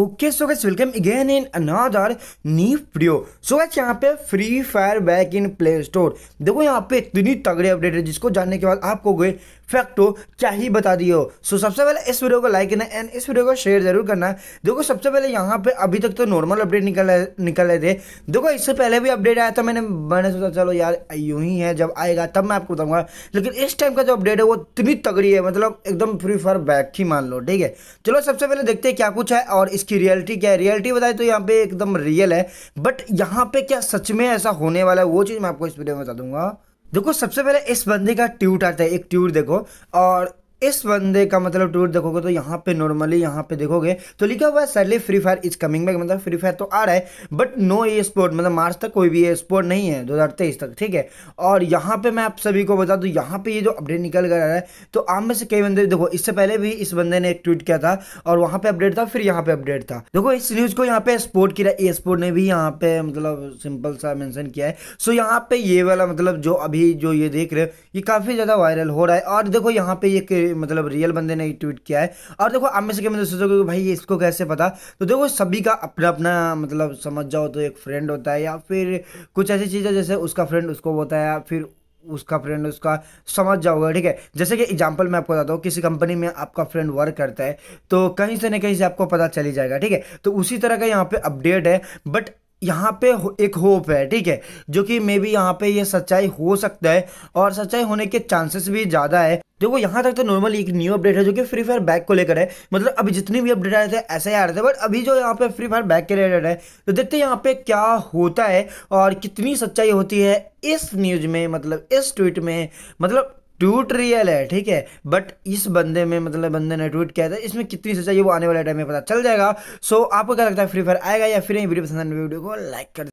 okay so guys welcome again in another new video so guys यहाँ पे free fire back in play store देखो यहाँ पे इतनी तगड़ी अपडेट है जिसको जानने के बाद आपको गए फैक्ट हो क्या ही बता दियो सो so, सबसे पहले इस वीडियो को लाइक करना एंड इस वीडियो को शेयर जरूर करना देखो सबसे पहले यहाँ पे अभी तक तो नॉर्मल अपडेट निकल निकल रहे थे देखो इससे पहले भी अपडेट आया था मैंने मैंने सोचा चलो यार यूं ही है जब आएगा तब मैं आपको बताऊँगा लेकिन इस टाइम का जो अपडेट है वो इतनी तगड़ी है मतलब एकदम फ्री फायर बैक ही मान लो ठीक है चलो सबसे पहले देखते हैं क्या कुछ है और इसकी रियलिटी क्या है रियलिटी बताए तो यहाँ पे एकदम रियल है बट यहाँ पे क्या सच में ऐसा होने वाला है वो चीज़ मैं आपको इस वीडियो में बता दूंगा देखो सबसे पहले इस बंदे का ट्यूट आता है एक ट्यूट देखो और इस बंदे का मतलब ट्वीट देखोगे तो यहाँ पे नॉर्मली यहाँ पे देखोगे तो लिखा हुआ है surely Free Fire is coming back मतलब फ्री फायर तो आ रहा है बट नो ए स्पोर्ट मतलब मार्च तक कोई भी ए स्पोर्ट नहीं है दो हजार तेईस तक ठीक है और यहाँ पे मैं आप सभी को बता दूँ यहाँ पे ये जो अपडेट निकल कर आ रहा है तो आम में से कई बंदे देखो इससे पहले भी इस बंदे ने एक ट्वीट किया था और वहाँ पर अपडेट था फिर यहाँ पे अपडेट था देखो इस न्यूज़ को यहाँ पे स्पोर्ट किया ए स्पोर्ट ने भी यहाँ पे मतलब सिंपल सा मैंसन किया है सो यहाँ पे ये वाला मतलब जो अभी जो ये देख रहे हो ये काफ़ी ज़्यादा वायरल हो रहा है और देखो यहाँ पे ये मतलब रियल बंदे ने ट्वीट किया है और देखो आप में से क्या मतलब सोचोगे कि भाई इसको कैसे पता तो देखो सभी का अपना अपना मतलब समझ जाओ तो एक फ्रेंड होता है या फिर कुछ ऐसी चीज़ है जैसे उसका फ्रेंड उसको या फिर उसका फ्रेंड उसका समझ जाओगे ठीक है जैसे कि एग्जांपल मैं आपको बताता हूँ किसी कंपनी में आपका फ्रेंड वर्क करता है तो कहीं से ना कहीं से आपको पता चली जाएगा ठीक है तो उसी तरह का यहाँ पे अपडेट है बट यहाँ पे एक होप है ठीक है जो कि मे बी यहाँ पे ये यह सच्चाई हो सकता है और सच्चाई होने के चांसेस भी ज़्यादा है देखो यहाँ तक तो नॉर्मल एक न्यू अपडेट है जो कि फ्री फायर बैक को लेकर है मतलब अभी जितनी भी अपडेट आए थे ऐसे ही आ रहे थे बट अभी जो यहाँ पे फ्री फायर बैक के रिलेटेड है तो देखते हैं यहाँ पे क्या होता है और कितनी सच्चाई होती है इस न्यूज़ में मतलब इस ट्वीट में मतलब ट्वीट रियल है ठीक है बट इस बंदे में मतलब बंदे ने ट्वीट किया था इसमें कितनी सच्चाई वो आने वाले टाइम में पता चल जाएगा सो आपको क्या लगता है फ्री फायर आएगा या फिर वीडियो पसंद वीडियो को लाइक कर